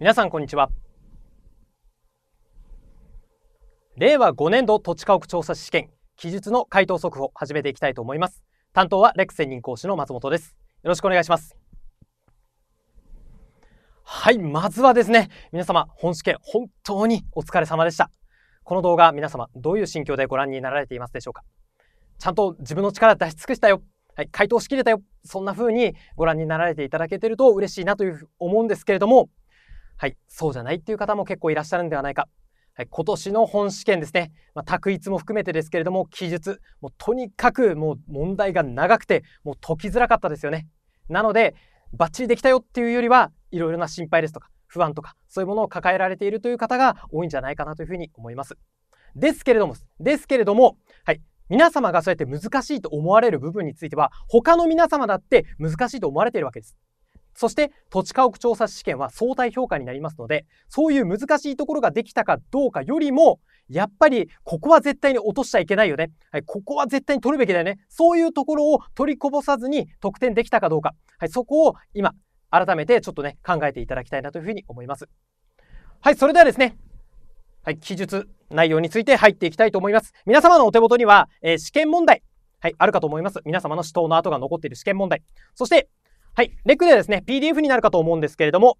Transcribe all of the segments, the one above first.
皆さんこんにちは令和5年度土地家屋調査試験記述の回答速報始めていきたいと思います担当はレック専任講師の松本ですよろしくお願いしますはいまずはですね皆様本試験本当にお疲れ様でしたこの動画皆様どういう心境でご覧になられていますでしょうかちゃんと自分の力出し尽くしたよはい、回答しきれたよそんな風にご覧になられていただけてると嬉しいなという思うんですけれどもはい、そうじゃないっていう方も結構いらっしゃるんではないか。はい、今年の本試験ですね、まあ、択一も含めてですけれども、記述、もうとにかくもう問題が長くて、もう解きづらかったですよね。なので、バッチリできたよっていうよりは、いろいろな心配ですとか、不安とか、そういうものを抱えられているという方が多いんじゃないかなというふうに思います。ですけれども、ですけれども、はい、皆様がそうやって難しいと思われる部分については、他の皆様だって難しいと思われているわけです。そして土地家屋調査試験は相対評価になりますのでそういう難しいところができたかどうかよりもやっぱりここは絶対に落としちゃいけないよね、はい、ここは絶対に取るべきだよねそういうところを取りこぼさずに得点できたかどうか、はい、そこを今改めてちょっとね考えていただきたいなというふうに思います。はいそれではですねはい、記述内容について入っていきたいと思います。皆様のお手元には、えー、試験問題、はい、あるかと思います。皆様の死闘の跡が残っている試験問題。そして、はい。レックでですね、PDF になるかと思うんですけれども、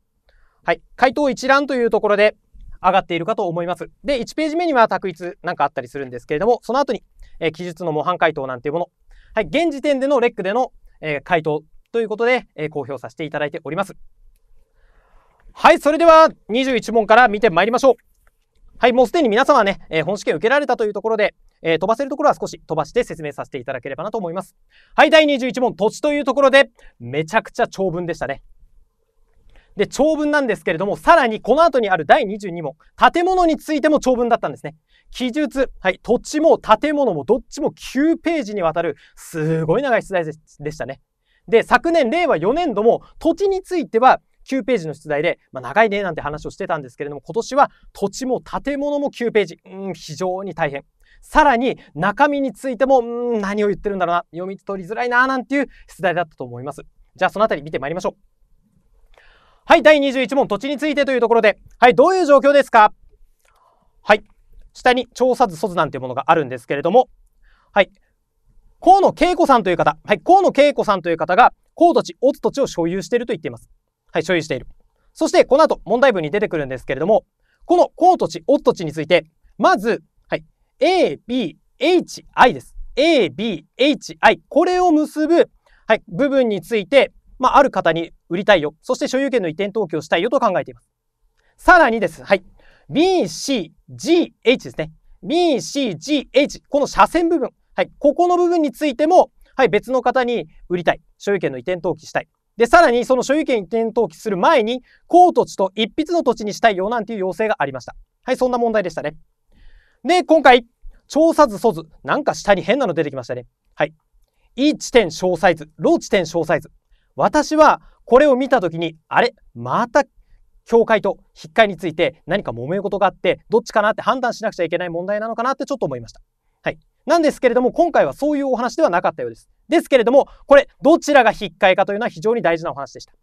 はい。回答一覧というところで上がっているかと思います。で、1ページ目には択一なんかあったりするんですけれども、その後に、えー、記述の模範回答なんていうもの。はい。現時点でのレックでの、えー、回答ということで、えー、公表させていただいております。はい。それでは21問から見てまいりましょう。はい。もうすでに皆様ね、え本試験受けられたというところで、えー、飛ばせるところは少し飛ばして説明させていただければなと思います。はい、第21問、土地というところで、めちゃくちゃ長文でしたね。で、長文なんですけれども、さらにこの後にある第22問、建物についても長文だったんですね。記述、はい、土地も建物もどっちも9ページにわたる、すごい長い出題でしたね。で、昨年、令和4年度も土地については、9ページの出題で、まあ、長いねなんて話をしてたんですけれども今年は土地も建物も9ページ、うーん、非常に大変さらに中身についても、うん、何を言ってるんだろうな、読み取りづらいな、なんていう出題だったと思います。じゃあそのあたり見てまいりましょう。はい、第21問、土地についてというところで、はい、どういう状況ですかはい、下に調査図、素図なんていうものがあるんですけれども、はい、河野恵子さんという方、はい、河野恵子さんという方が、高土地、オツ土地を所有していると言っています。はい、所有している。そして、この後、問題文に出てくるんですけれども、この高土地、オツ土地について、まず、A、B、H、I です。A、B、H、I。これを結ぶ、はい、部分について、まあ、ある方に売りたいよ。そして所有権の移転登記をしたいよと考えています。さらにです。はい。B、C、G、H ですね。B、C、G、H。この斜線部分。はい。ここの部分についても、はい、別の方に売りたい。所有権の移転登記したい。で、さらにその所有権移転登記する前に、高土地と一筆の土地にしたいよなんていう要請がありました。はい、そんな問題でしたね。で、今回、調査図、素図。なんか下に変なの出てきましたね。はい。い地点小サイズ、ロ地点小サイズ。私はこれを見たときに、あれまた境界と引っかいについて何か揉め事があって、どっちかなって判断しなくちゃいけない問題なのかなってちょっと思いました。はい。なんですけれども、今回はそういうお話ではなかったようです。ですけれども、これ、どちらが引っかいかというのは非常に大事なお話でした。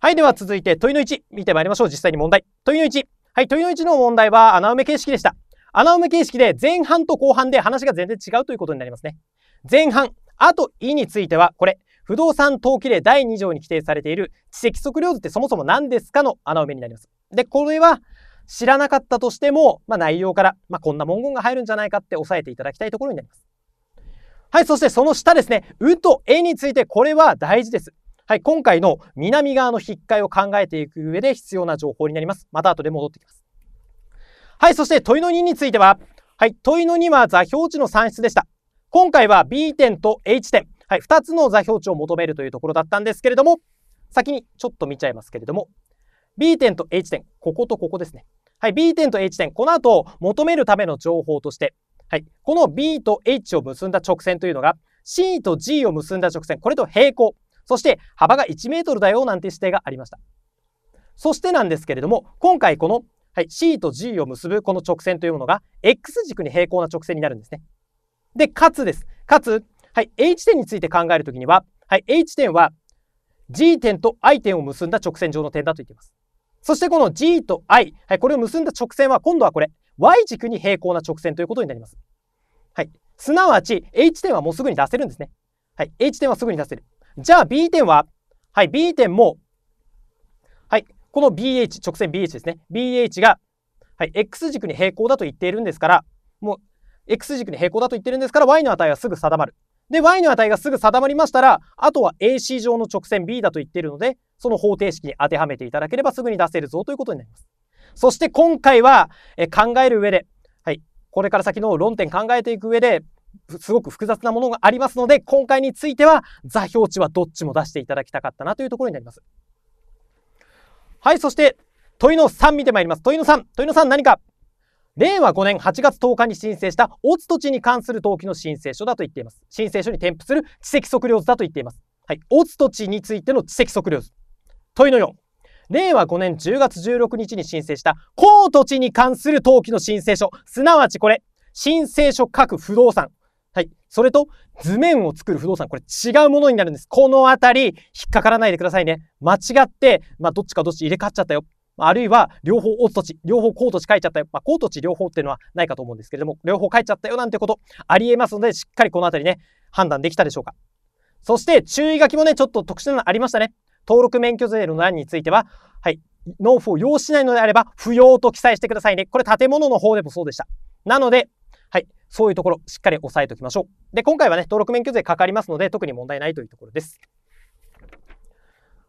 はい。では続いて問いの1、見てまいりましょう。実際に問題。問いの1。はい、問いの1の問題は穴埋め形式でした。穴埋め形式で前半と後半で話が全然違うということになりますね。前半、あといについては、これ、不動産登記例第2条に規定されている知的測量図ってそもそも何ですかの穴埋めになります。で、これは知らなかったとしても、まあ、内容から、まあ、こんな文言が入るんじゃないかって押さえていただきたいところになります。はい、そしてその下ですね、うとえについてこれは大事です。はい、今回の南側の引っかえを考えていく上で必要な情報になります。また後で戻ってきます。はい、そして問いの2については、はい、問いの2は座標値の算出でした。今回は B 点と H 点、はい、2つの座標値を求めるというところだったんですけれども、先にちょっと見ちゃいますけれども、B 点と H 点、こことここですね。はい、B 点と H 点、この後求めるための情報として、はい、この B と H を結んだ直線というのが C と G を結んだ直線、これと平行。そして幅が1メートルだよなんて指定がありました。そしてなんですけれども、今回この、はい、C と G を結ぶこの直線というものが X 軸に平行な直線になるんですね。で、かつです。かつ、はい、H 点について考えるときには、はい、H 点は G 点と I 点を結んだ直線上の点だと言っています。そしてこの G と I、はい、これを結んだ直線は今度はこれ Y 軸に平行な直線ということになります。はい、すなわち H 点はもうすぐに出せるんですね。はい、H 点はすぐに出せる。じゃあ B 点は、はい、B 点も、はい、この BH、直線 BH ですね。BH が、はい、X 軸に平行だと言っているんですから、もう、X 軸に平行だと言ってるんですから、Y の値はすぐ定まる。で、Y の値がすぐ定まりましたら、あとは AC 上の直線 B だと言っているので、その方程式に当てはめていただければすぐに出せるぞということになります。そして今回は、え考える上で、はい、これから先の論点考えていく上で、すごく複雑なものがありますので、今回については座標値はどっちも出していただきたかったなというところになります。はい、そして問いの3見てまいります。問いの3、問いの3何か令和5年8月10日に申請したオツ土地に関する登記の申請書だと言っています。申請書に添付する地籍測量図だと言っています。はい、オツ土地についての知的測量図。問いの4、令和5年10月16日に申請した高土地に関する登記の申請書、すなわちこれ、申請書各不動産、はい。それと、図面を作る不動産、これ違うものになるんです。このあたり、引っかからないでくださいね。間違って、まあ、どっちかどっち入れ替わっちゃったよ。あるいは、両方落とし、両方うと地書いちゃったよ。まあ、うと地両方っていうのはないかと思うんですけれども、両方書いちゃったよなんてこと、ありえますので、しっかりこのあたりね、判断できたでしょうか。そして、注意書きもね、ちょっと特殊なのありましたね。登録免許税の欄については、はい、納付を要しないのであれば、不要と記載してくださいね。これ建物の方でもそうでした。なので、はい。そういうところ、しっかり押さえておきましょう。で、今回はね、登録免許税かかりますので、特に問題ないというところです。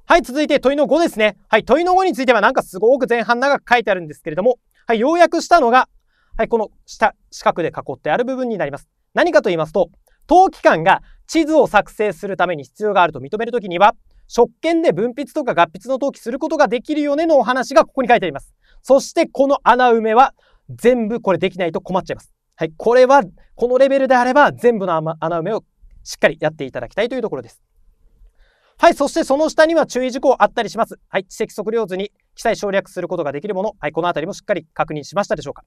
はい、続いて問いの5ですね。はい、問いの5についてはなんかすごく前半長く書いてあるんですけれども、はい、要約したのが、はい、この下、四角で囲ってある部分になります。何かと言いますと、当機関が地図を作成するために必要があると認めるときには、職権で分泌とか合筆の登記することができるよねのお話がここに書いてあります。そしてこの穴埋めは全部これできないと困っちゃいます。はい、これは、このレベルであれば全部の穴埋めをしっかりやっていただきたいというところです。はい、そしてその下には注意事項あったりします。はい、知的測量図に記載省略することができるもの、はい、このあたりもしっかり確認しましたでしょうか。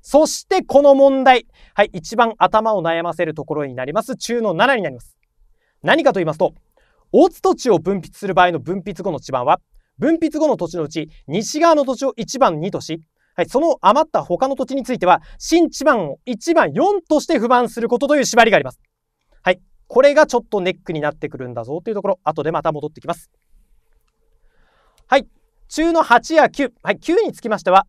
そしてこの問題、はい、一番頭を悩ませるところになります中の7になります。何かと言いますと、大津土地を分泌する場合の分泌後の地盤は、分泌後の土地のうち西側の土地を1番2とし、はい、その余った他の土地については、新地盤を1番4として不満することという縛りがあります。はい、これがちょっとネックになってくるんだぞというところ、後でまた戻ってきます。はい、中の8や9、はい、9につきましては、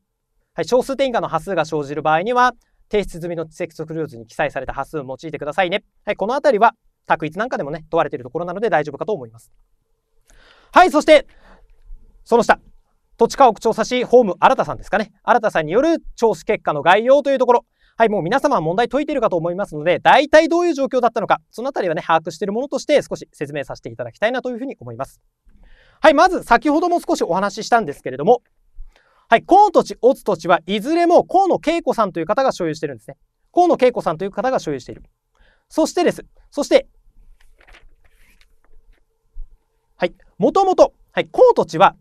はい、小数点以下の波数が生じる場合には、提出済みの積測量図に記載された波数を用いてくださいね。はい、この辺りは、択一なんかでもね、問われているところなので大丈夫かと思います。はい、そして、その下、土地家屋調査士ホーム新田さんですかね。新田さんによる調査結果の概要というところ。はい、もう皆様は問題解いているかと思いますので、大体どういう状況だったのか、そのあたりはね、把握しているものとして少し説明させていただきたいなというふうに思います。はい、まず先ほども少しお話ししたんですけれども、はい、河野土地、乙土地はいずれも河野恵子さんという方が所有しているんですね。河野恵子さんという方が所有している。そしてです。そして、はい、もともと、はい、河野土地は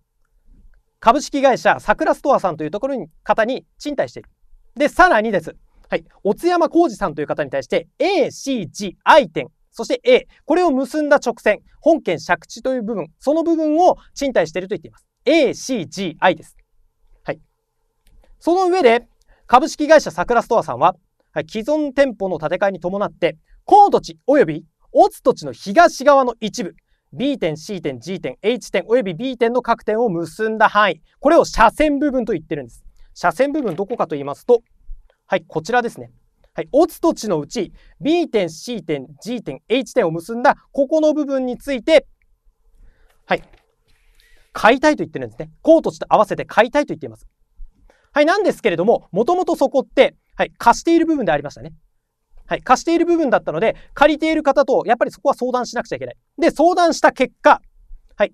株式会社サクラストアさんというところに方に賃貸している。で、さらにです。はい。お津山浩二さんという方に対して ACGI 店、そして A、これを結んだ直線、本件借地という部分、その部分を賃貸していると言っています。ACGI です。はい。その上で、株式会社サクラストアさんは、はい、既存店舗の建て替えに伴って、高土地及びオ津土地の東側の一部、B 点 C 点 G 点 H 点および B 点の各点を結んだ範囲これを斜線部分と言ってるんです斜線部分どこかと言いますとはいこちらですねはい、オツと地のうち B 点 C 点 G 点 H 点を結んだここの部分について、はい、解体と言ってるんですね。コート地と合わせて解体と言っています。はい、なんですけれども、もともとそこって、はい、貸している部分でありましたね。はい、貸している部分だったので、借りている方とやっぱりそこは相談しなくちゃいけない。で、相談した結果、はい、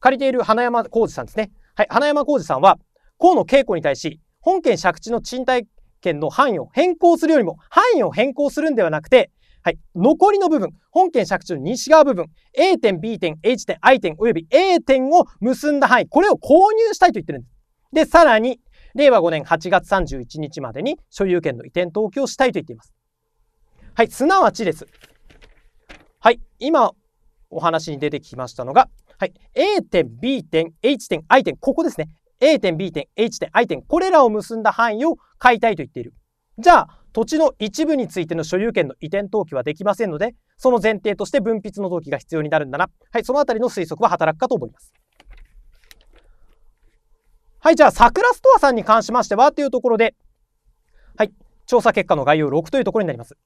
借りている花山浩二さんですね。はい、花山浩二さんは、河野恵子に対し、本件借地の賃貸権の範囲を変更するよりも、範囲を変更するんではなくて、はい、残りの部分、本件借地の西側部分、A 点、B 点、H 点、I 点、および A 点を結んだ範囲、これを購入したいと言ってるんです。で、さらに、令和5年8月31日までに所有権の移転登記をしたいと言っています。はい、すなわちです。はい、今お話に出てきましたのが、はい、A 点、B 点、H 点、I 点、ここですね。A 点、B 点、H 点、I 点、これらを結んだ範囲をたいと言っている。じゃあ、土地の一部についての所有権の移転登記はできませんので、その前提として分泌の登記が必要になるんだな。はい、そのあたりの推測は働くかと思います。はい、じゃあ、桜ストアさんに関しましてはというところで、はい、調査結果の概要6というところになります。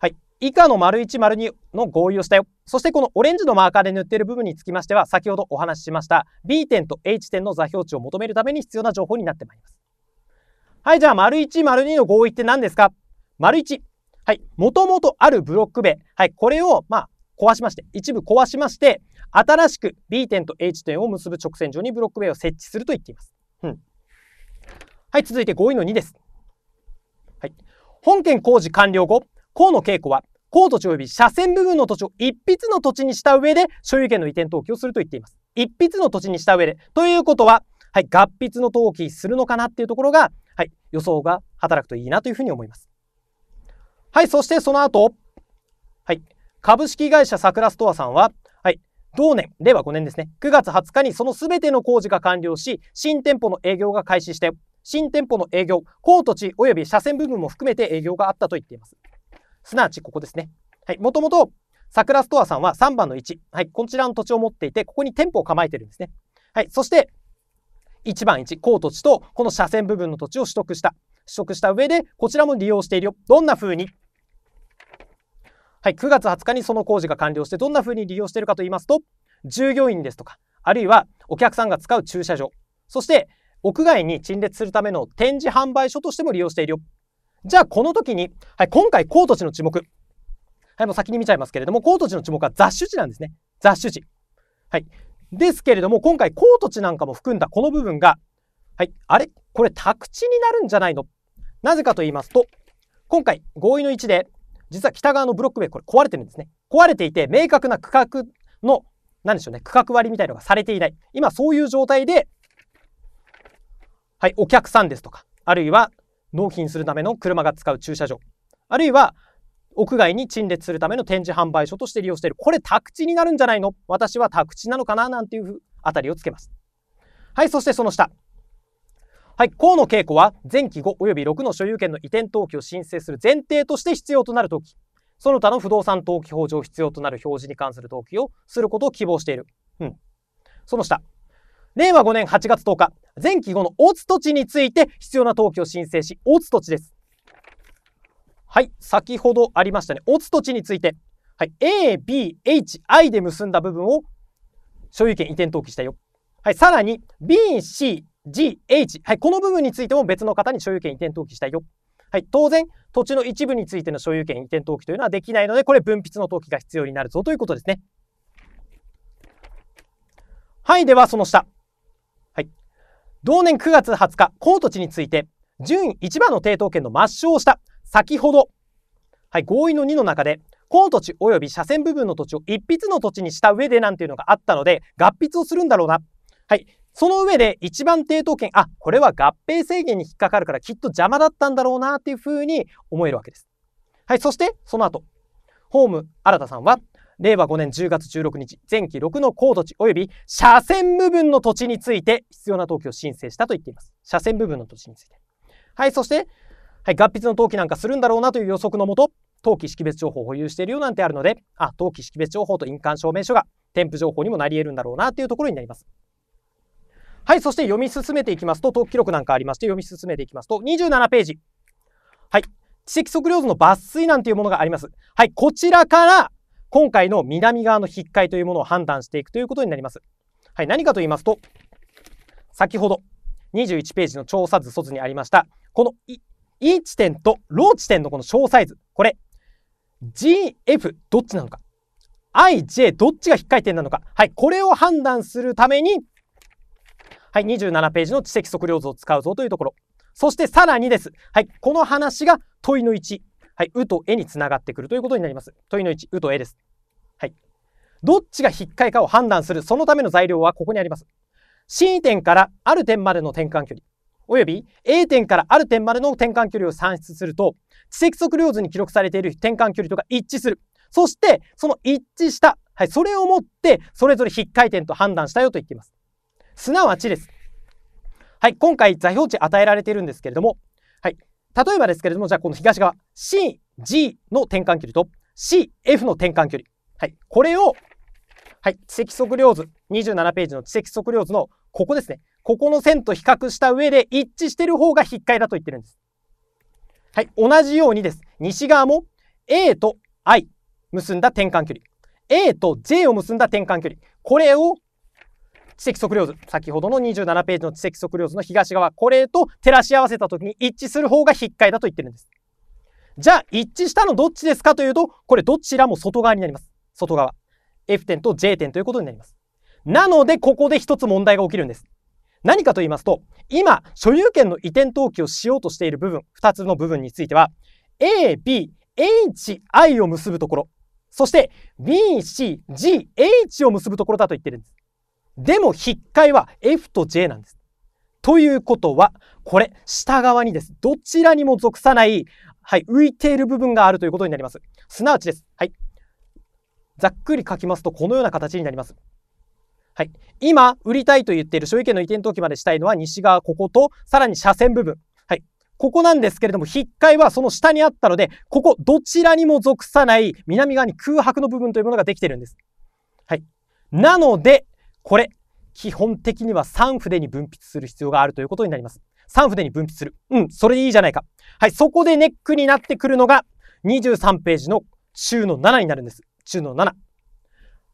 はい。以下の丸1、丸2の合意をしたよ。そしてこのオレンジのマーカーで塗っている部分につきましては、先ほどお話ししました B 点と H 点の座標値を求めるために必要な情報になってまいります。はい、じゃあ、丸1、丸2の合意って何ですか丸1。はい。もともとあるブロック塀。はい。これを、まあ、壊しまして、一部壊しまして、新しく B 点と H 点を結ぶ直線上にブロック塀を設置すると言っています。うん。はい。続いて合意の2です。はい。本件工事完了後、河野恵子は公土地及び車線部分の土地を一筆の土地にした上で所有権の移転登記をすると言っています。一筆の土地にした上で。ということは、はい、合筆の登記するのかなっていうところが、はい、予想が働くといいなというふうに思います。はい、そしてその後、はい、株式会社さくらストアさんは、はい、同年、令和5年ですね、9月20日にそのすべての工事が完了し、新店舗の営業が開始して、新店舗の営業、公土地及び車線部分も含めて営業があったと言っています。すなわちここですね。はい、もともと、桜ストアさんは3番の1。はい、こちらの土地を持っていて、ここに店舗を構えてるんですね。はい、そして、1番1、高土地と、この斜線部分の土地を取得した。取得した上で、こちらも利用しているよ。どんな風にはい、9月20日にその工事が完了して、どんな風に利用しているかと言いますと、従業員ですとか、あるいはお客さんが使う駐車場、そして屋外に陳列するための展示販売所としても利用しているよ。じゃあこの時に、はい、今回コート地の注目。はい、もう先に見ちゃいますけれども、コート地の注目は雑種地なんですね。雑種地。はい。ですけれども、今回コート地なんかも含んだこの部分が、はい、あれこれ宅地になるんじゃないのなぜかと言いますと、今回合意の位置で、実は北側のブロック塀、これ壊れてるんですね。壊れていて、明確な区画の、何でしょうね、区画割りみたいのがされていない。今そういう状態で、はい、お客さんですとか、あるいは納品するための車が使う駐車場あるいは屋外に陳列するための展示販売所として利用しているこれ宅地になるんじゃないの私は宅地なのかななんていうあたりをつけますはいそしてその下はい河野恵子は前期5および6の所有権の移転登記を申請する前提として必要となる登記その他の不動産登記法上必要となる表示に関する登記をすることを希望している、うん、その下令和5年8月10日、前期後の大津土地について必要な登記を申請し、大津土地です。はい、先ほどありましたね、大津土地について、はい、A、B、H、I で結んだ部分を所有権移転登記したよ。はい、さらに B、C、G、H、はい、この部分についても別の方に所有権移転登記したよ。はい、当然、土地の一部についての所有権移転登記というのはできないので、これ分筆の登記が必要になるぞということですね。はい、ではその下。同年9月20日、高ート地について、順位1番の抵当権の抹消をした先ほど、はい、合意の2の中で、この土地及び車線部分の土地を一筆の土地にした上でなんていうのがあったので、合筆をするんだろうな。はい。その上で一番抵当権、あ、これは合併制限に引っかかるからきっと邪魔だったんだろうなっていうふうに思えるわけです。はい。そして、その後、ホーム新田さんは、令和5年10月16日前期6の高土地及び車線部分の土地について必要な登記を申請したと言っています車線部分の土地についてはいそして、はい、合筆の登記なんかするんだろうなという予測のもと登記識別情報を保有しているよなんてあるのであ登記識別情報と印鑑証明書が添付情報にもなり得るんだろうなというところになりますはいそして読み進めていきますと登記記録なんかありまして読み進めていきますと27ページはい知的測量図の抜粋なんていうものがありますはいこちらから今回の南側の引っかいというものを判断していくということになります。はい、何かと言いますと、先ほど21ページの調査図卒にありました、この E 地点とロー地点のこの詳細図、これ GF どっちなのか、IJ どっちが引っかい点なのか、はい、これを判断するために、はい、27ページの知的測量図を使うぞというところ。そしてさらにです。はい、この話が問いの1。はい、うとえにつながってくるということになります。問いの1、うとえです。はい。どっちが引っかいかを判断する、そのための材料はここにあります。C 点からある点までの転換距離、および A 点からある点までの転換距離を算出すると、地積測量図に記録されている転換距離とが一致する。そして、その一致した、はい、それをもって、それぞれ引っかい点と判断したよと言っています。すなわちです。はい、今回座標値与えられているんですけれども、例えばですけれども、じゃあこの東側、CG の転換距離と CF の転換距離。はい。これを、はい。地積測量図、27ページの知的測量図のここですね。ここの線と比較した上で一致してる方が筆解だと言ってるんです。はい。同じようにです。西側も A と I 結んだ転換距離。A と J を結んだ転換距離。これを知的測量図、先ほどの27ページの知的測量図の東側、これと照らし合わせた時に一致する方がか解だと言ってるんです。じゃあ、一致したのどっちですかというと、これどちらも外側になります。外側。F 点と J 点ということになります。なので、ここで一つ問題が起きるんです。何かと言いますと、今、所有権の移転登記をしようとしている部分、2つの部分については、A、B、H、I を結ぶところ、そして B、C、G、H を結ぶところだと言ってるんです。でも筆解は F と J なんです。ということは、これ、下側にです。どちらにも属さない、はい、浮いている部分があるということになります。すなわちです。はい。ざっくり書きますと、このような形になります。はい。今、売りたいと言っている所有権の移転登記までしたいのは、西側ここと、さらに斜線部分。はい。ここなんですけれども、筆解はその下にあったので、ここ、どちらにも属さない、南側に空白の部分というものができているんです。はい。なので、これ、基本的には3筆に分泌する必要があるということになります。3筆に分泌する。うん、それでいいじゃないか。はい、そこでネックになってくるのが、23ページの中の7になるんです。中の7。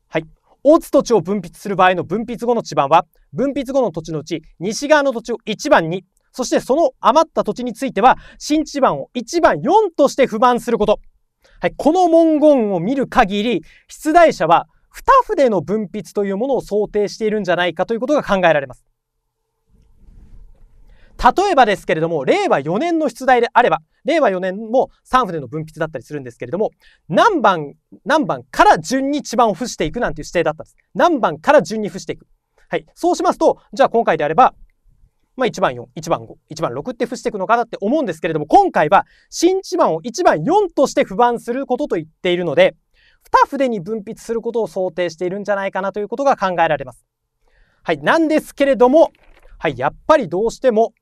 はい。大津土地を分泌する場合の分泌後の地盤は、分泌後の土地のうち、西側の土地を1番に、そしてその余った土地については、新地盤を1番4として不満すること。はい、この文言を見る限り、出題者は二筆の分泌というものを想定しているんじゃないかということが考えられます。例えばですけれども、令和4年の出題であれば、令和4年も3筆の分泌だったりするんですけれども、何番、何番から順に一番を付していくなんていう指定だったんです。何番から順に付していく。はい。そうしますと、じゃあ今回であれば、まあ、1番4、1番5、1番6って付していくのかなって思うんですけれども、今回は新1番を1番4として不番することと言っているので、2筆に分泌することを想定しているんじゃないかなということが考えられます。はい、なんですけれども、はい、やっぱりどうしても、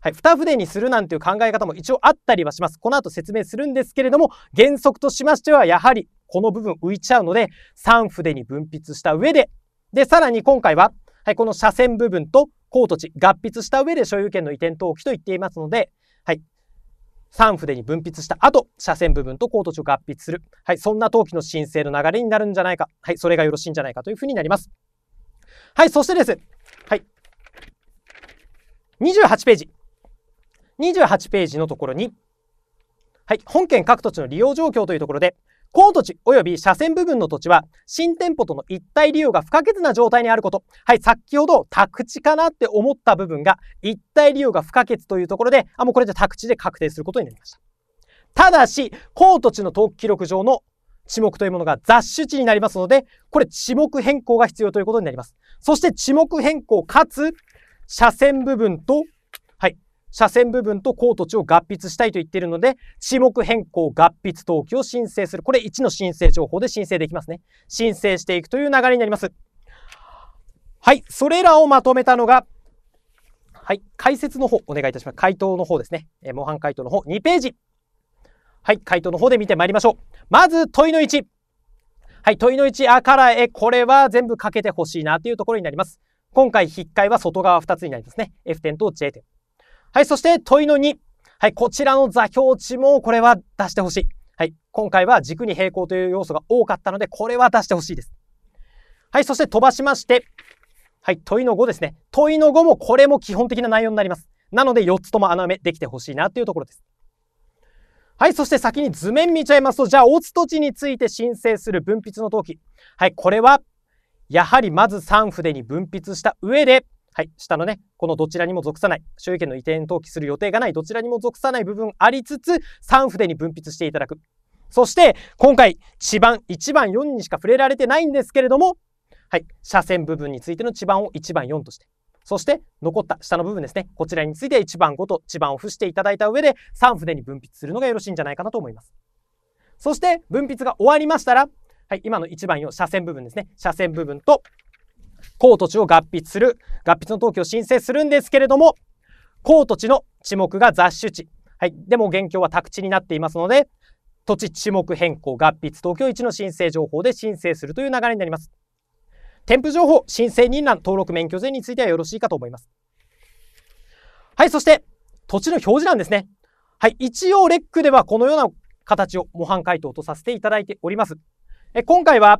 はい、2筆にするなんていう考え方も一応あったりはします。この後説明するんですけれども、原則としましてはやはりこの部分浮いちゃうので、3筆に分泌した上で、で、さらに今回は、はい、この斜線部分とコート値合筆した上で所有権の移転登記と言っていますので、はい、3筆に分泌した後、斜線部分と高等値を合筆する。はい、そんな登記の申請の流れになるんじゃないか。はい、それがよろしいんじゃないかというふうになります。はい、そしてです。はい。28ページ。28ページのところに、はい、本件各土地の利用状況というところで、高の土地及び車線部分の土地は新店舗との一体利用が不可欠な状態にあること。はい、先ほど宅地かなって思った部分が一体利用が不可欠というところで、あ、もうこれで宅地で確定することになりました。ただし、高の土地の登記記録上の地目というものが雑種地になりますので、これ地目変更が必要ということになります。そして地目変更かつ、車線部分と車線部分と高土地を合筆したいと言っているので、地目変更合筆登記を申請する。これ1の申請情報で申請できますね。申請していくという流れになります。はい、それらをまとめたのが、はい、解説の方お願いいたします。回答の方ですね。え模範解答の方2ページ。はい、回答の方で見てまいりましょう。まず問いの1。はい、問いの1、あからえ、これは全部かけてほしいなというところになります。今回、筆解は外側2つになりますね。F 点と J 点。はい、そして問いの2。はい、こちらの座標値もこれは出してほしい。はい、今回は軸に平行という要素が多かったので、これは出してほしいです。はい、そして飛ばしまして、はい、問いの5ですね。問いの5もこれも基本的な内容になります。なので4つとも穴埋めできてほしいなというところです。はい、そして先に図面見ちゃいますと、じゃあ、落ち土地について申請する分筆の登記。はい、これは、やはりまず3筆に分筆した上で、はい、下のね、このどちらにも属さない、所有権の移転登記する予定がない、どちらにも属さない部分ありつつ、3筆に分泌していただく。そして、今回、地番1番4にしか触れられてないんですけれども、はい、斜線部分についての地番を1番4として、そして残った下の部分ですね、こちらについて1番5と地番を付していただいた上で、3筆に分泌するのがよろしいんじゃないかなと思います。そして、分泌が終わりましたら、はい、今の1番4、斜線部分ですね、斜線部分と、公土地を合筆する合筆の登記を申請するんですけれども公土地の地目が雑種地、はい、でも現況は宅地になっていますので土地地目変更合筆東京1の申請情報で申請するという流れになります添付情報申請人欄登録免許税についてはよろしいかと思いますはいそして土地の表示欄ですねはい一応レックではこのような形を模範回答とさせていただいておりますえ今回は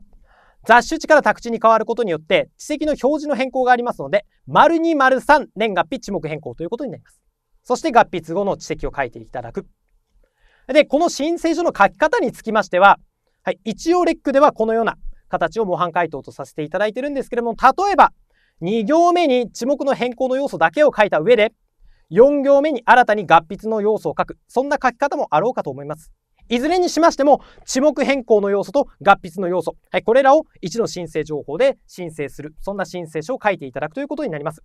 雑種値から宅地に変わることによって地籍の表示の変更がありますので丸2丸3年月日地目変更ということになりますそして合筆後の地籍を書いていただくでこの申請書の書き方につきましては、はい、一応レックではこのような形を模範解答とさせていただいてるんですけれども例えば2行目に地目の変更の要素だけを書いた上で4行目に新たに合筆の要素を書くそんな書き方もあろうかと思いますいずれにしましても、地目変更の要素と合筆の要素、はい、これらを1の申請情報で申請する、そんな申請書を書いていただくということになります。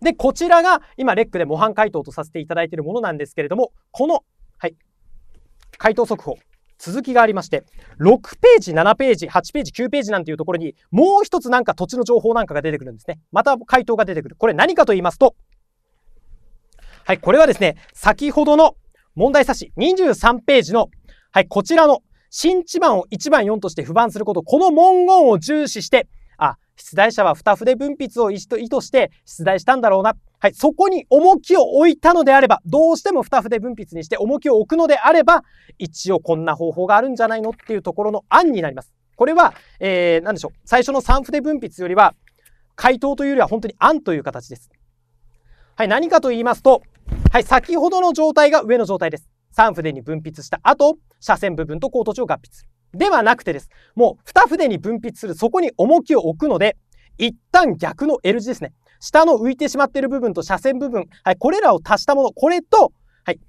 で、こちらが今、レックで模範回答とさせていただいているものなんですけれども、この、はい、回答速報、続きがありまして、6ページ、7ページ、8ページ、9ページなんていうところに、もう一つなんか土地の情報なんかが出てくるんですね。また回答が出てくる。これ何かと言いますと、はい、これはですね、先ほどの問題冊子23ページの、はい、こちらの新地番を1番4として不番すること、この文言を重視して、あ、出題者は二筆分筆を意図して出題したんだろうな。はい、そこに重きを置いたのであれば、どうしても二筆分筆にして重きを置くのであれば、一応こんな方法があるんじゃないのっていうところの案になります。これは、えー、何でしょう。最初の三筆分筆よりは、回答というよりは本当に案という形です。はい、何かと言いますと、はい、先ほどの状態が上の状態です。3筆に分泌した後、斜線部分とコート値を合筆する。ではなくてです。もう2筆に分泌する、そこに重きを置くので、一旦逆の L 字ですね。下の浮いてしまっている部分と斜線部分、はい、これらを足したもの、これと、はい、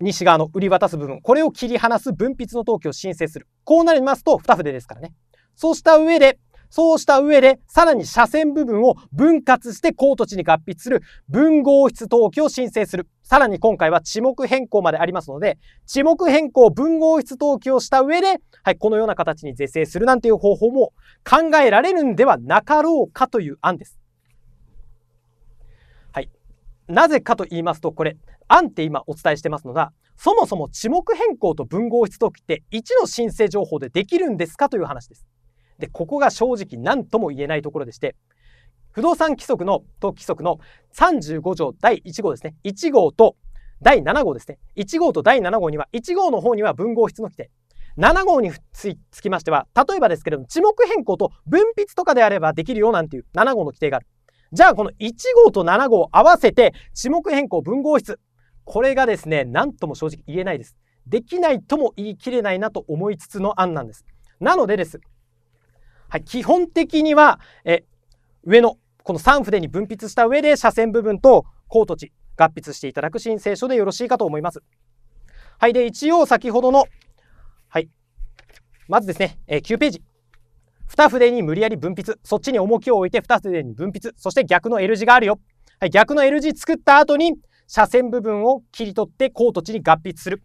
西側の売り渡す部分、これを切り離す分泌の投機を申請する。こうなりますと、2筆ですからね。そうした上で、そうした上で、さらに斜線部分を分割して高土地に合筆する分合室登記を申請する。さらに今回は地目変更までありますので、地目変更、分合室登記をした上で、はい、このような形に是正するなんていう方法も考えられるんではなかろうかという案です。はい。なぜかと言いますと、これ、案って今お伝えしてますのが、そもそも地目変更と文豪室登記って1の申請情報でできるんですかという話です。でここが正直何とも言えないところでして不動産規則のと規則の35条第1号ですね1号と第7号ですね1号と第7号には1号の方には文号室の規定7号につきましては例えばですけれども地目変更と分筆とかであればできるよなんていう7号の規定があるじゃあこの1号と7号を合わせて地目変更文号室。これがですね何とも正直言えないですできないとも言い切れないなと思いつつの案なんですなのでですはい、基本的には、え上のこの3筆に分泌した上で斜線部分と高土地合筆していただく申請書でよろしいかと思います。はい、で一応先ほどの、はい、まずですね、え9ページ。2筆に無理やり分泌、そっちに重きを置いて2筆に分泌、そして逆の L 字があるよ。はい、逆の L 字作った後に斜線部分を切り取って高土地に合筆する。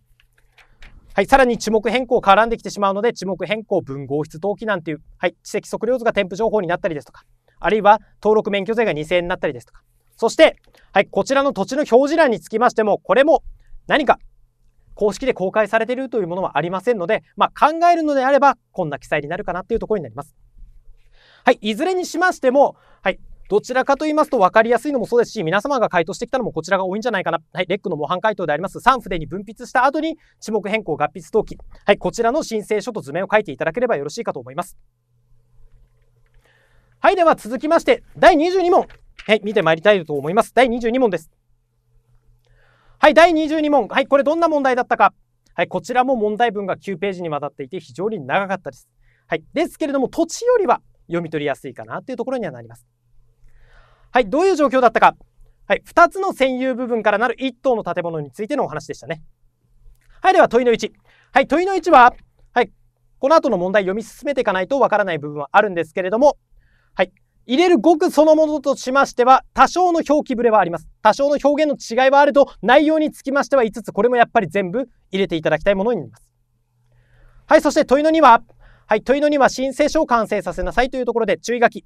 はい、さらに地目変更絡んできてしまうので、地目変更、分合筆登記なんていう、はい、知的測量図が添付情報になったりですとか、あるいは登録免許税が2000円になったりですとか、そして、はい、こちらの土地の表示欄につきましても、これも何か公式で公開されているというものはありませんので、まあ、考えるのであれば、こんな記載になるかなというところになります。はい、いずれにしましても、はい、どちらかと言いますと分かりやすいのもそうですし、皆様が回答してきたのもこちらが多いんじゃないかな。はい、レックの模範回答であります3筆に分泌した後に、地目変更合筆登記。はい、こちらの申請書と図面を書いていただければよろしいかと思います。はい、では続きまして、第22問。はい、見てまいりたいと思います。第22問です。はい、第22問。はい、これどんな問題だったか。はい、こちらも問題文が9ページにわたっていて非常に長かったです。はい、ですけれども、土地よりは読み取りやすいかなというところにはなります。はい、どういう状況だったか。はい、2つの占有部分からなる1棟の建物についてのお話でしたね。はい、では問いの1。はい、問いの1は、はい、この後の問題読み進めていかないとわからない部分はあるんですけれども、はい、入れる語句そのものとしましては、多少の表記ぶれはあります。多少の表現の違いはあると、内容につきましては5つ、これもやっぱり全部入れていただきたいものになります。はい、そして問いの2は、はい、問いの2は申請書を完成させなさいというところで注意書き。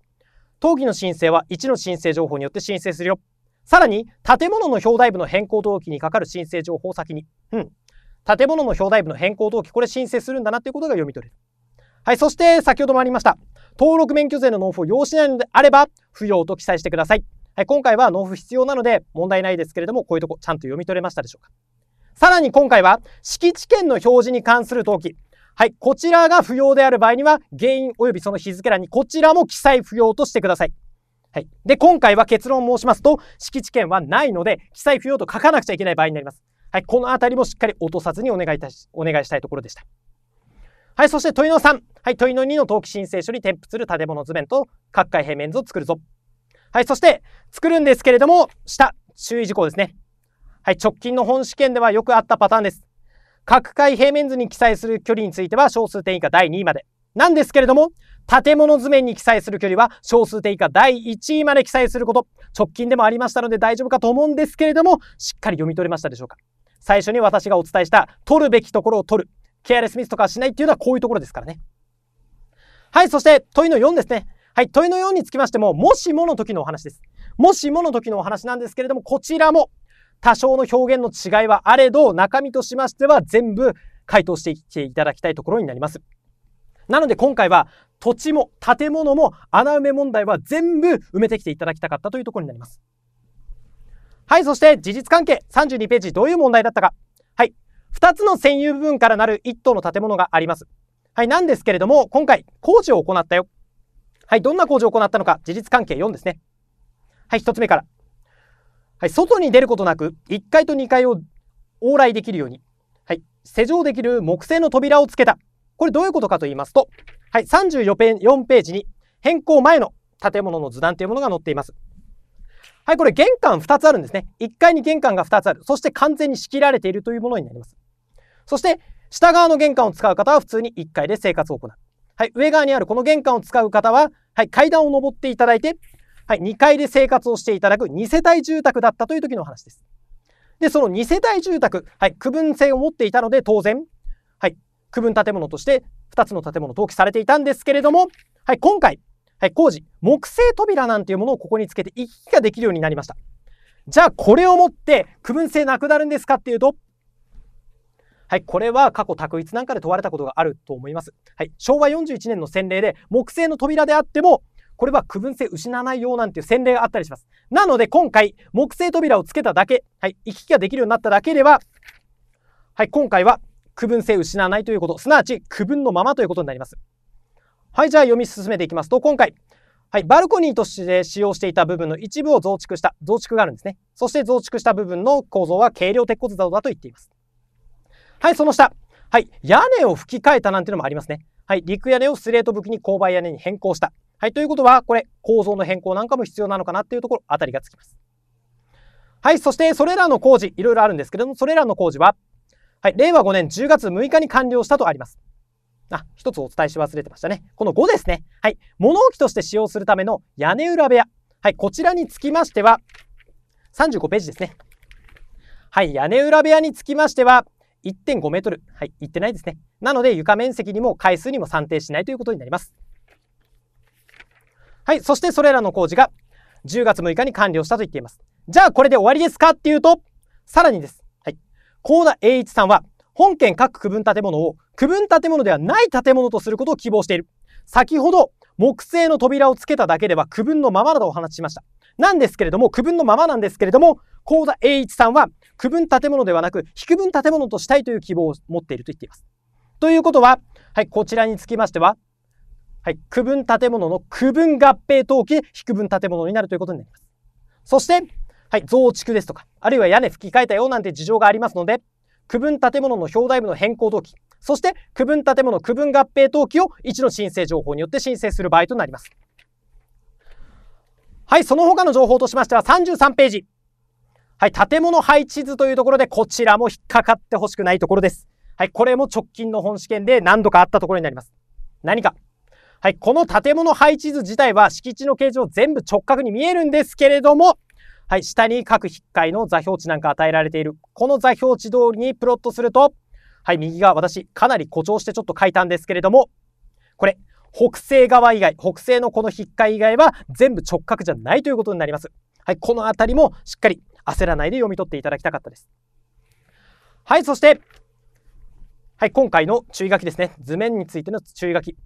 登記の申請は1の申請情報によって申請するよさらに建物の表題部の変更登記にかかる申請情報先にうん建物の表題部の変更登記これ申請するんだなっていうことが読み取れるはいそして先ほどもありました登録免許税の納付を要しないのであれば不要と記載してくださいはい、今回は納付必要なので問題ないですけれどもこういうとこちゃんと読み取れましたでしょうかさらに今回は敷地権の表示に関する登記はい、こちらが不要である場合には、原因及びその日付欄にこちらも記載不要としてください。はい。で、今回は結論申しますと、敷地権はないので、記載不要と書かなくちゃいけない場合になります。はい、このあたりもしっかり落とさずにお願いいたし、お願いしたいところでした。はい、そして問いの3。はい、問いの2の登記申請書に添付する建物図面と、各界平面図を作るぞ。はい、そして、作るんですけれども、下、注意事項ですね。はい、直近の本試験ではよくあったパターンです。各界平面図に記載する距離については小数点以下第2位までなんですけれども建物図面に記載する距離は小数点以下第1位まで記載すること直近でもありましたので大丈夫かと思うんですけれどもしっかり読み取れましたでしょうか最初に私がお伝えした取るべきところを取るケアレスミスとかしないっていうのはこういうところですからねはいそして問いの4ですねはい問いの4につきましてももしもの時のお話ですもしもの時のお話なんですけれどもこちらも多少の表現の違いはあれど、中身としましては全部回答してきていただきたいところになります。なので今回は土地も建物も穴埋め問題は全部埋めてきていただきたかったというところになります。はい、そして事実関係32ページどういう問題だったか。はい、2つの占有部分からなる1棟の建物があります。はい、なんですけれども今回工事を行ったよ。はい、どんな工事を行ったのか事実関係4ですね。はい、1つ目から。はい、外に出ることなく1階と2階を往来できるように、はい、施錠できる木製の扉をつけたこれどういうことかと言いますと、はい、34ページに変更前の建物の図談というものが載っています。はい、これ玄関2つあるんですね。1階に玄関が2つある。そして完全に仕切られているというものになります。そして、下側の玄関を使う方は普通に1階で生活を行う。はい、上側にあるこの玄関を使う方は、はい、階段を上っていただいて、はい、2階で生活をしていただく2世帯住宅だったという時の話です。で、その2世帯住宅、はい、区分性を持っていたので当然、はい、区分建物として2つの建物登記されていたんですけれども、はい、今回、はい、工事、木製扉なんていうものをここにつけて行き来ができるようになりました。じゃあ、これをもって区分性なくなるんですかっていうと、はい、これは過去択一なんかで問われたことがあると思います。はい、昭和41年の先例で木製の扉であってもこれは区分性失わないようなんていう洗礼があったりします。なので今回、木製扉をつけただけ、はい、行き来ができるようになっただけでは、はい、今回は区分性失わないということ、すなわち区分のままということになります。はい、じゃあ読み進めていきますと、今回、はい、バルコニーとして使用していた部分の一部を増築した、増築があるんですね。そして増築した部分の構造は軽量鉄骨造だと言っています。はい、その下。はい、屋根を吹き替えたなんていうのもありますね。はい、陸屋根をスレート武器に勾配屋根に変更した。はい、ということは、これ、構造の変更なんかも必要なのかなっていうところ、あたりがつきます。はい、そしてそれらの工事、いろいろあるんですけれども、それらの工事は、はい、令和5年10月6日に完了したとあります。あ、一つお伝えし忘れてましたね。この5ですね。はい、物置として使用するための屋根裏部屋。はい、こちらにつきましては、35ページですね。はい、屋根裏部屋につきましては、1.5メートル。はい、行ってないですね。なので、床面積にも回数にも算定しないということになります。はい、そしてそれらの工事が10月6日に完了したと言っています。じゃあこれで終わりですかっていうと、さらにです。はい。河田栄一さんは、本県各区分建物を区分建物ではない建物とすることを希望している。先ほど、木製の扉をつけただけでは区分のままだとお話ししました。なんですけれども、区分のままなんですけれども、高田栄一さんは区分建物ではなく、非区分建物としたいという希望を持っていると言っています。ということは、はい、こちらにつきましては、はい、区分建物の区分合併登記で非区分建物になるということになります。そして、はい、増築ですとか、あるいは屋根吹き替えたよなんて事情がありますので、区分建物の表題部の変更登記、そして区分建物区分合併登記を1の申請情報によって申請する場合となります。はい、その他の情報としましては33ページ。はい、建物配置図というところでこちらも引っかかってほしくないところです。はい、これも直近の本試験で何度かあったところになります。何かはい、この建物配置図自体は敷地の形状全部直角に見えるんですけれども、はい、下に各筆会の座標値なんか与えられている。この座標値通りにプロットすると、はい、右側私かなり誇張してちょっと書いたんですけれども、これ、北西側以外、北西のこの筆会以外は全部直角じゃないということになります。はい、この辺りもしっかり焦らないで読み取っていただきたかったです。はい、そして、はい、今回の注意書きですね。図面についての注意書き。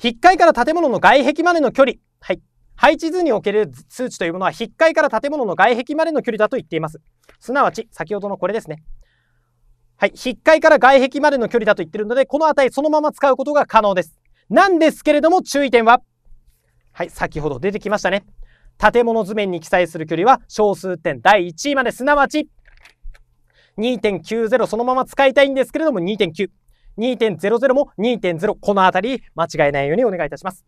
筆階から建物の外壁までの距離、はい、配置図における数値というものは筆階から建物の外壁までの距離だと言っていますすなわち先ほどのこれですねはい筆階から外壁までの距離だと言ってるのでこの値そのまま使うことが可能ですなんですけれども注意点ははい先ほど出てきましたね建物図面に記載する距離は小数点第1位まですなわち2.90そのまま使いたいんですけれども2.9 2.00も2.0、このあたり、間違えないようにお願いいたします。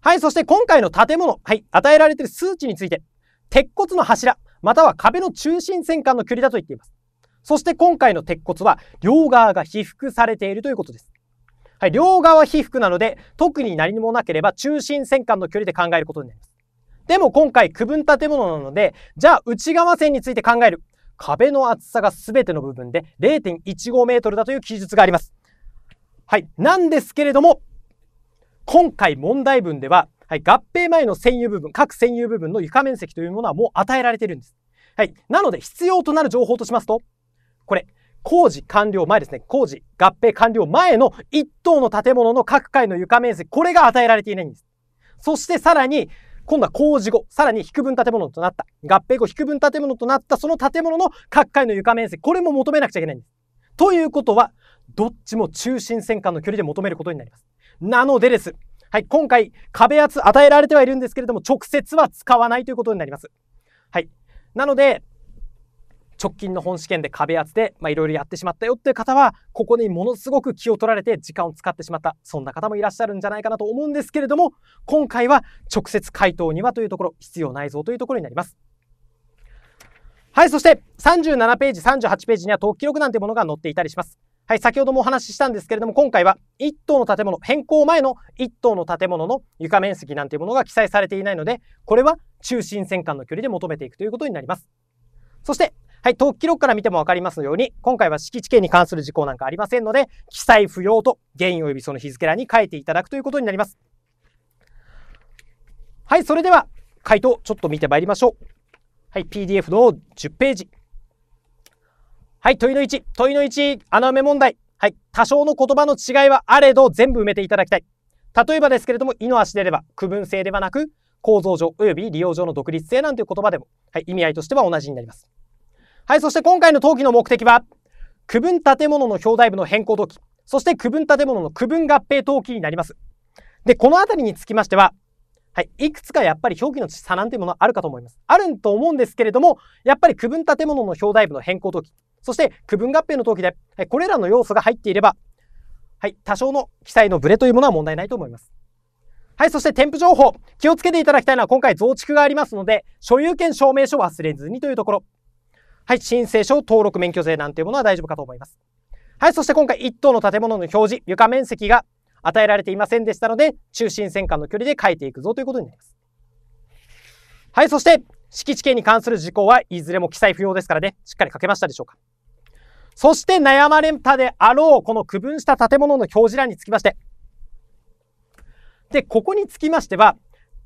はい、そして今回の建物、はい、与えられている数値について、鉄骨の柱、または壁の中心線間の距離だと言っています。そして今回の鉄骨は、両側が被覆されているということです。はい、両側被覆なので、特に何もなければ中心線間の距離で考えることになります。でも今回区分建物なので、じゃあ内側線について考える。壁の厚さが全ての部分で0.15メートルだという記述があります。はい。なんですけれども、今回問題文では、はい、合併前の占有部分、各占有部分の床面積というものはもう与えられているんです。はい。なので、必要となる情報としますと、これ、工事完了前ですね。工事合併完了前の1棟の建物の各階の床面積、これが与えられていないんです。そしてさらに、今度は工事後、さらに低分建物となった、合併後低分建物となったその建物の各階の床面積、これも求めなくちゃいけないんです。ということは、どっちも中心線間の距離で求めることになります。なのでです。はい、今回壁圧与えられてはいるんですけれども、直接は使わないということになります。はい。なので、直近の本試験で壁厚でいろいろやってしまったよっていう方はここにものすごく気を取られて時間を使ってしまったそんな方もいらっしゃるんじゃないかなと思うんですけれども今回は直接回答にはというところ必要ないぞというところになります。はいそして37ページ38ページには登記録なんてものが載っていたりします。はい、先ほどもお話ししたんですけれども、今回は1棟の建物、変更前の1棟の建物の床面積なんていうものが記載されていないので、これは中心線間の距離で求めていくということになります。そしてはい、登記録から見てもわかりますように、今回は敷地権に関する事項なんかありませんので、記載不要と原因及びその日付欄に書いていただくということになります。はい、それでは回答ちょっと見てまいりましょう。はい、PDF の10ページ。はい、問いの1。問いの1、穴埋め問題。はい、多少の言葉の違いはあれど全部埋めていただきたい。例えばですけれども、いの足でれば、区分性ではなく、構造上及び利用上の独立性なんていう言葉でも、はい、意味合いとしては同じになります。はい、そして今回の登記の目的は、区分建物の表題部の変更登記、そして区分建物の区分合併登記になります。で、このあたりにつきましては、はい、いくつかやっぱり表記の差なんていうものあるかと思います。あると思うんですけれども、やっぱり区分建物の表題部の変更登記、そして区分合併の登記で、はい、これらの要素が入っていれば、はい、多少の記載のブレというものは問題ないと思います。はい、そして添付情報。気をつけていただきたいのは今回増築がありますので、所有権証明書を忘れずにというところ。はい、申請書、登録免許税なんていうものは大丈夫かと思います。はい、そして今回1棟の建物の表示、床面積が与えられていませんでしたので、中心線間の距離で書いていくぞということになります。はい、そして敷地権に関する事項はいずれも記載不要ですからね、しっかり書けましたでしょうか。そして悩まれたであろう、この区分した建物の表示欄につきまして。で、ここにつきましては、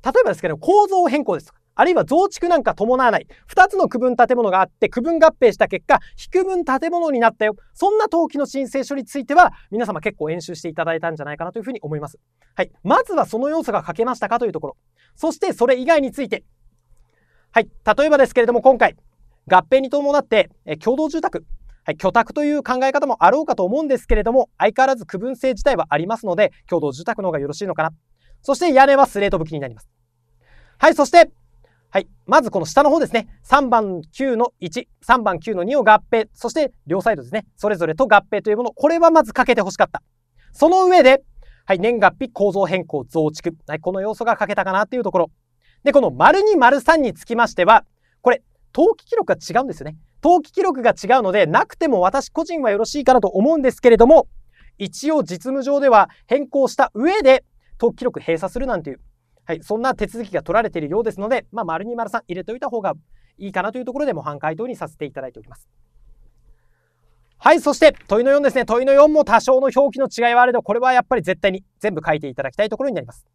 例えばですけど、構造変更ですとか、あるいは増築なんか伴わない2つの区分建物があって区分合併した結果非区分建物になったよそんな登記の申請書については皆様結構演習していただいたんじゃないかなというふうに思います、はい、まずはその要素が書けましたかというところそしてそれ以外についてはい例えばですけれども今回合併に伴ってえ共同住宅はい、居宅という考え方もあろうかと思うんですけれども相変わらず区分制自体はありますので共同住宅の方がよろしいのかなそして屋根はスレート武きになりますはいそしてはい。まずこの下の方ですね。3番9の1、3番9の2を合併、そして両サイドですね。それぞれと合併というもの、これはまずかけてほしかった。その上で、はい、年月日構造変更増築。はい、この要素が書けたかなというところ。で、この丸2、丸3につきましては、これ、登記記録が違うんですよね。登記記録が違うので、なくても私個人はよろしいかなと思うんですけれども、一応実務上では変更した上で、登記記録閉鎖するなんていうはい、そんな手続きが取られているようですので、まあ、丸2、丸3入れておいた方がいいかなというところで模範解答にさせていただいております。はい、そして問いの4ですね。問いの4も多少の表記の違いはあれど、これはやっぱり絶対に全部書いていただきたいところになります。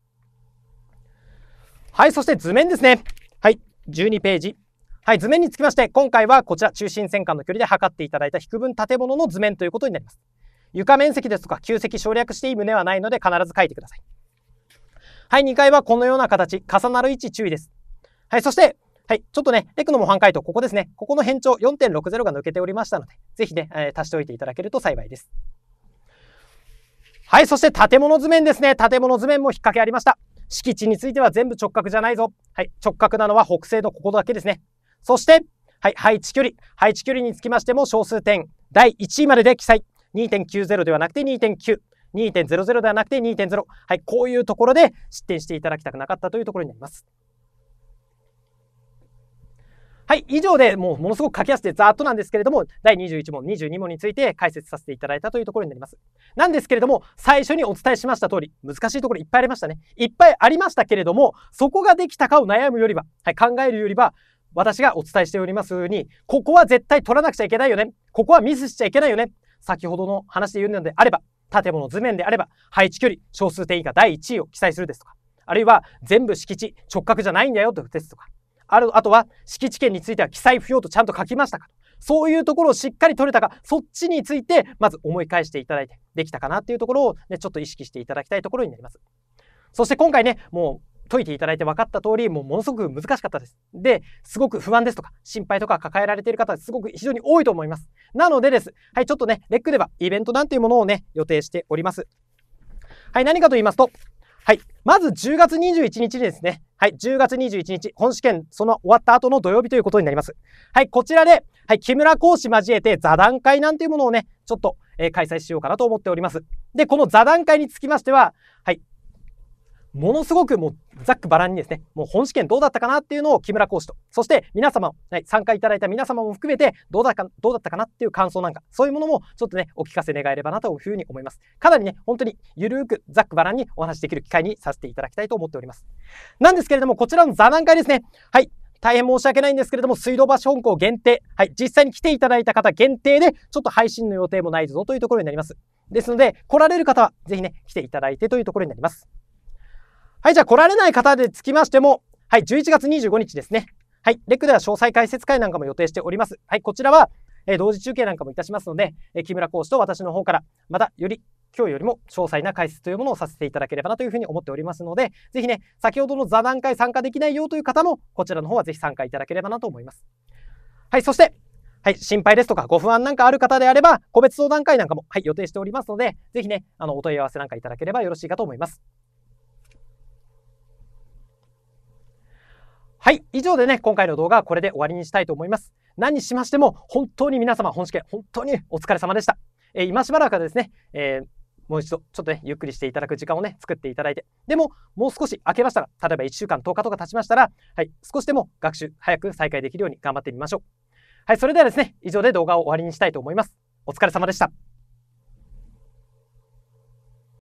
はい、そして図面ですね。はい、12ページ。はい、図面につきまして、今回はこちら中心線間の距離で測っていただいた幾分建物の図面ということになります。床面積ですとか、旧跡省略していい旨はないので必ず書いてください。はい、2階はこのような形、重なる位置注意です。はい、そして、はい、ちょっとね、エクノも範解答、ここですね。ここの変調4.60が抜けておりましたので、ぜひね、えー、足しておいていただけると幸いです。はい、そして建物図面ですね。建物図面も引っ掛けありました。敷地については全部直角じゃないぞ。はい、直角なのは北西のここだけですね。そして、はい、配置距離。配置距離につきましても小数点、第1位までで記載。2.90ではなくて2.9。2.00ではなくて2.0。はい、こういうところで失点していただきたくなかったというところになります。はい、以上でもうものすごく書き足してざっとなんですけれども、第21問、22問について解説させていただいたというところになります。なんですけれども、最初にお伝えしました通り、難しいところいっぱいありましたね。いっぱいありましたけれども、そこができたかを悩むよりは、はい、考えるよりは、私がお伝えしておりますように、ここは絶対取らなくちゃいけないよね。ここはミスしちゃいけないよね。先ほどの話で言うのであれば、建物図面であれば配置距離小数点以下第1位を記載するですとかあるいは全部敷地直角じゃないんだよとですとかあるあとは敷地権については記載不要とちゃんと書きましたかそういうところをしっかり取れたかそっちについてまず思い返していただいてできたかなっていうところを、ね、ちょっと意識していただきたいところになります。そして今回ねもう解いていただいて分かった通り、もうものすごく難しかったです。で、すごく不安ですとか、心配とか抱えられている方、すごく非常に多いと思います。なのでです。はい、ちょっとね、レックではイベントなんていうものをね、予定しております。はい、何かと言いますと、はい、まず10月21日にですね、はい、10月21日、本試験、その終わった後の土曜日ということになります。はい、こちらで、はい、木村講師交えて座談会なんていうものをね、ちょっと、えー、開催しようかなと思っております。で、この座談会につきましては、はい、ものすごくもうざっくばらんにですね、もう本試験どうだったかなっていうのを木村講師と、そして皆様、はい、参加いただいた皆様も含めてどうだか、どうだったかなっていう感想なんか、そういうものもちょっとね、お聞かせ願えればなというふうに思います。かなりね、本当にゆるーくざっくばらんにお話しできる機会にさせていただきたいと思っております。なんですけれども、こちらの座談会ですね。はい、大変申し訳ないんですけれども、水道橋本校限定、はい、実際に来ていただいた方限定で、ちょっと配信の予定もないぞというところになります。ですので、来られる方は、ぜひね、来ていただいてというところになります。はい、じゃあ来られない方でつきましても、はい、11月25日ですね。はい、レックでは詳細解説会なんかも予定しております。はい、こちらは、え同時中継なんかもいたしますので、え木村講師と私の方から、またより今日よりも詳細な解説というものをさせていただければなというふうに思っておりますので、ぜひね、先ほどの座談会参加できないよという方も、こちらの方はぜひ参加いただければなと思います。はい、そして、はい、心配ですとかご不安なんかある方であれば、個別相談会なんかも、はい、予定しておりますので、ぜひね、あの、お問い合わせなんかいただければよろしいかと思います。はい。以上でね、今回の動画はこれで終わりにしたいと思います。何しましても、本当に皆様、本試験、本当にお疲れ様でした。えー、今しばらくはですね、えー、もう一度、ちょっとね、ゆっくりしていただく時間をね、作っていただいて、でも、もう少し明けましたら、例えば1週間、10日とか経ちましたら、はい、少しでも学習、早く再開できるように頑張ってみましょう。はい、それではですね、以上で動画を終わりにしたいと思います。お疲れ様でした。